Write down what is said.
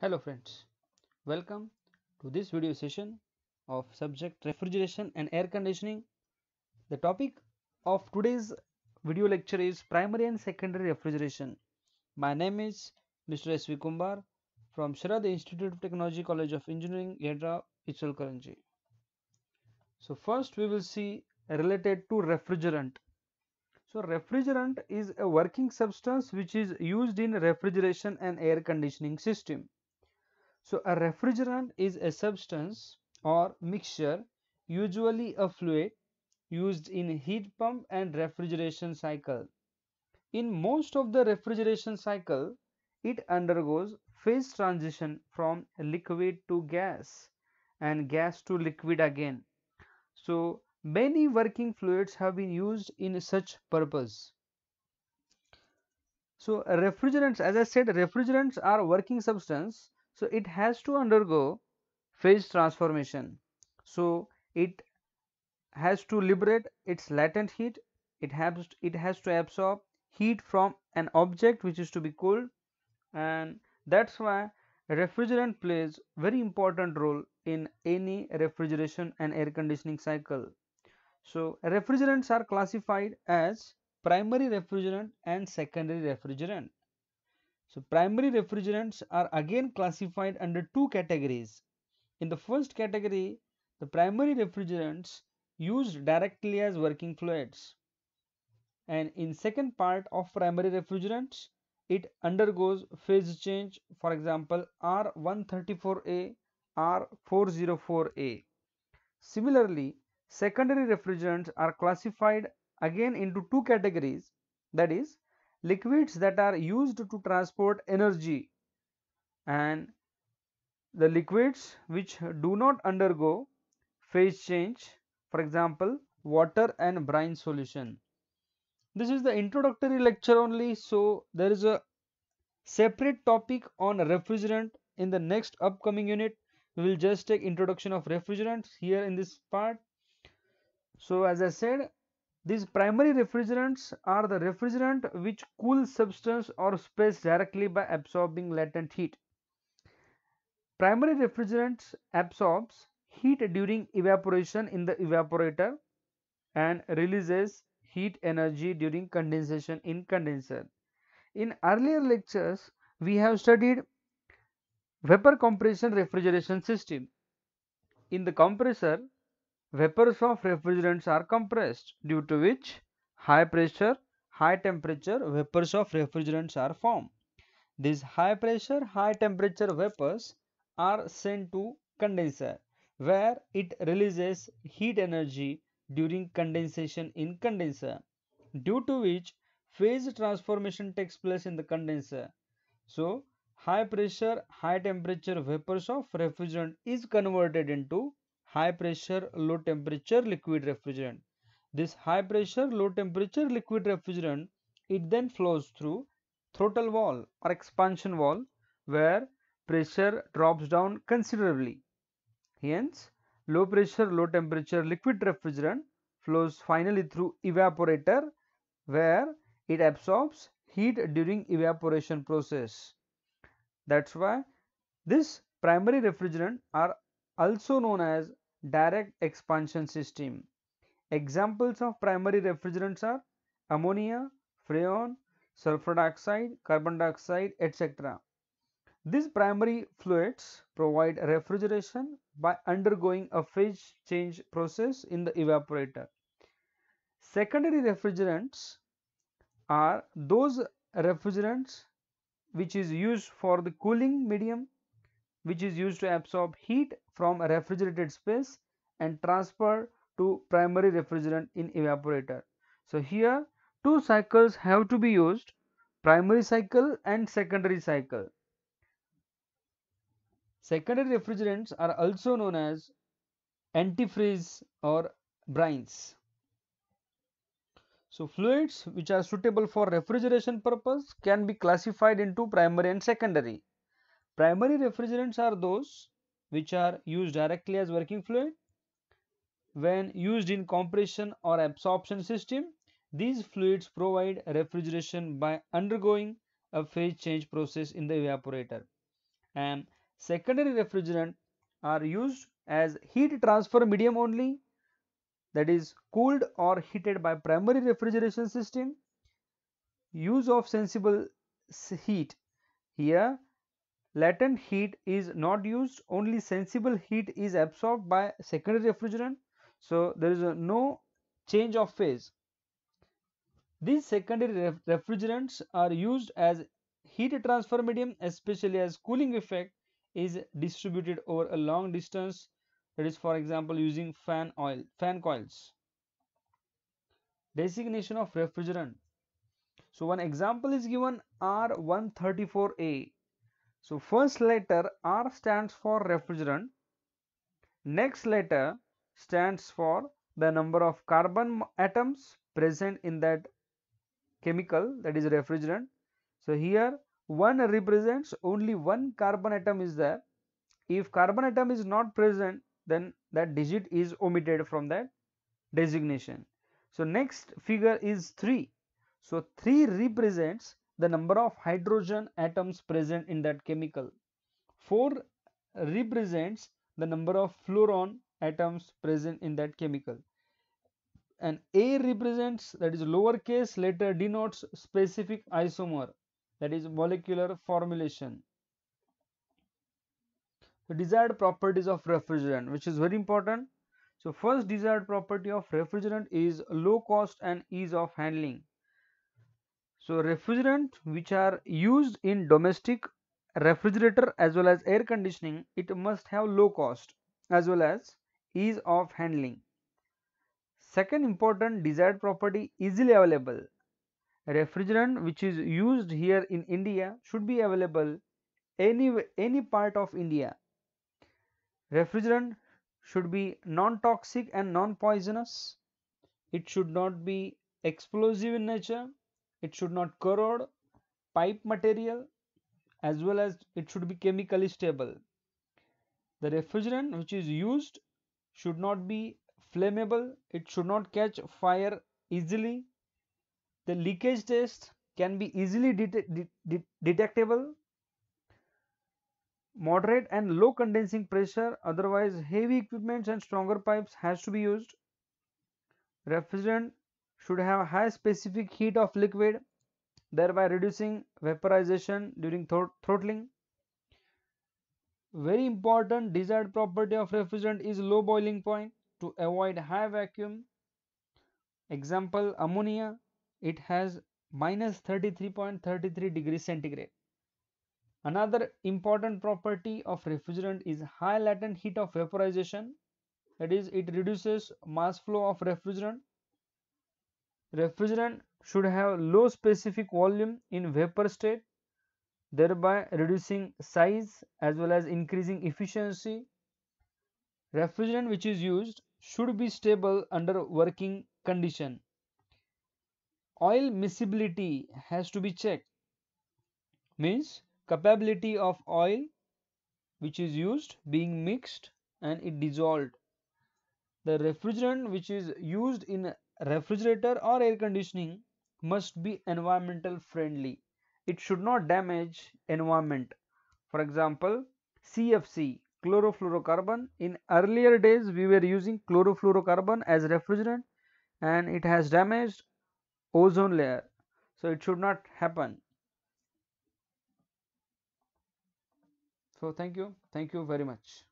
Hello friends, welcome to this video session of subject refrigeration and air conditioning. The topic of today's video lecture is primary and secondary refrigeration. My name is Mr. S. V. Kumbar from Sharad Institute of Technology College of Engineering, Hyderabad, Ichal Karanji. So first we will see related to refrigerant. So refrigerant is a working substance which is used in refrigeration and air conditioning system. So a refrigerant is a substance or mixture, usually a fluid, used in heat pump and refrigeration cycle. In most of the refrigeration cycle, it undergoes phase transition from liquid to gas and gas to liquid again. So many working fluids have been used in such purpose. So refrigerants, as I said, refrigerants are working substance so it has to undergo phase transformation so it has to liberate its latent heat it has it has to absorb heat from an object which is to be cooled and that's why refrigerant plays very important role in any refrigeration and air conditioning cycle so refrigerants are classified as primary refrigerant and secondary refrigerant so primary refrigerants are again classified under two categories. In the first category, the primary refrigerants used directly as working fluids. And in second part of primary refrigerants, it undergoes phase change, for example, R134A, R404A. Similarly, secondary refrigerants are classified again into two categories, that is, liquids that are used to transport energy and the liquids which do not undergo phase change for example water and brine solution this is the introductory lecture only so there is a separate topic on refrigerant in the next upcoming unit we will just take introduction of refrigerants here in this part so as i said these primary refrigerants are the refrigerant which cool substance or space directly by absorbing latent heat. Primary refrigerants absorbs heat during evaporation in the evaporator and releases heat energy during condensation in condenser. In earlier lectures, we have studied vapor compression refrigeration system. In the compressor, vapors of refrigerants are compressed due to which high pressure high temperature vapors of refrigerants are formed these high pressure high temperature vapors are sent to condenser where it releases heat energy during condensation in condenser due to which phase transformation takes place in the condenser so high pressure high temperature vapors of refrigerant is converted into high pressure low temperature liquid refrigerant. This high pressure low temperature liquid refrigerant it then flows through throttle wall or expansion wall where pressure drops down considerably. Hence low pressure low temperature liquid refrigerant flows finally through evaporator where it absorbs heat during evaporation process. That's why this primary refrigerant are also known as direct expansion system. Examples of primary refrigerants are ammonia, freon, sulfur dioxide, carbon dioxide, etc. These primary fluids provide refrigeration by undergoing a phase change process in the evaporator. Secondary refrigerants are those refrigerants which is used for the cooling medium which is used to absorb heat from a refrigerated space and transfer to primary refrigerant in evaporator. So here two cycles have to be used primary cycle and secondary cycle. Secondary refrigerants are also known as antifreeze or brines. So fluids which are suitable for refrigeration purpose can be classified into primary and secondary. Primary refrigerants are those which are used directly as working fluid. When used in compression or absorption system, these fluids provide refrigeration by undergoing a phase change process in the evaporator. And secondary refrigerant are used as heat transfer medium only that is cooled or heated by primary refrigeration system use of sensible heat here latent heat is not used only sensible heat is absorbed by secondary refrigerant so there is no change of phase these secondary ref refrigerants are used as heat transfer medium especially as cooling effect is distributed over a long distance that is for example using fan oil fan coils designation of refrigerant so one example is given r134a so first letter R stands for refrigerant. Next letter stands for the number of carbon atoms present in that chemical that is refrigerant. So here 1 represents only one carbon atom is there. If carbon atom is not present then that digit is omitted from that designation. So next figure is 3. So 3 represents the number of hydrogen atoms present in that chemical. 4 represents the number of fluorine atoms present in that chemical. And A represents that is lowercase letter denotes specific isomer that is molecular formulation. The desired properties of refrigerant which is very important. So first desired property of refrigerant is low cost and ease of handling. So refrigerant which are used in domestic refrigerator as well as air conditioning it must have low cost as well as ease of handling. Second important desired property easily available. Refrigerant which is used here in India should be available any any part of India. Refrigerant should be non-toxic and non-poisonous. It should not be explosive in nature it should not corrode pipe material as well as it should be chemically stable the refrigerant which is used should not be flammable it should not catch fire easily the leakage test can be easily det detectable moderate and low condensing pressure otherwise heavy equipment and stronger pipes has to be used refrigerant should have high specific heat of liquid thereby reducing vaporization during thr throttling. Very important desired property of refrigerant is low boiling point to avoid high vacuum. Example ammonia it has minus 33.33 degrees centigrade. Another important property of refrigerant is high latent heat of vaporization that is it reduces mass flow of refrigerant Refrigerant should have low specific volume in vapor state thereby reducing size as well as increasing efficiency. Refrigerant which is used should be stable under working condition. Oil miscibility has to be checked means capability of oil which is used being mixed and it dissolved. The refrigerant which is used in refrigerator or air conditioning must be environmental friendly it should not damage environment for example cfc chlorofluorocarbon in earlier days we were using chlorofluorocarbon as refrigerant and it has damaged ozone layer so it should not happen so thank you thank you very much